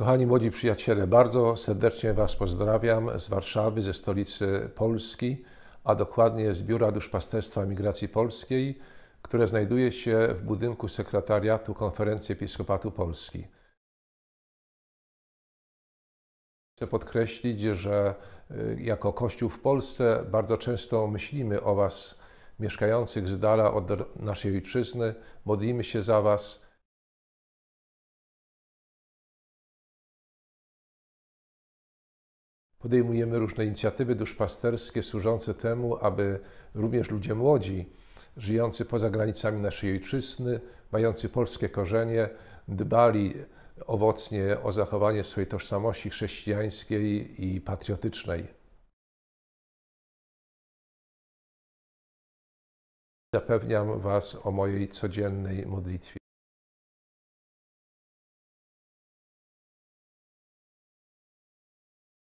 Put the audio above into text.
Kochani młodzi przyjaciele, bardzo serdecznie Was pozdrawiam z Warszawy, ze stolicy Polski, a dokładnie z Biura Duszpasterstwa Migracji Polskiej, które znajduje się w budynku Sekretariatu Konferencji Episkopatu Polski. Chcę podkreślić, że y, jako Kościół w Polsce bardzo często myślimy o Was, mieszkających z dala od naszej ojczyzny, modlimy się za Was Podejmujemy różne inicjatywy duszpasterskie służące temu, aby również ludzie młodzi, żyjący poza granicami naszej ojczyzny, mający polskie korzenie, dbali owocnie o zachowanie swojej tożsamości chrześcijańskiej i patriotycznej. Zapewniam Was o mojej codziennej modlitwie.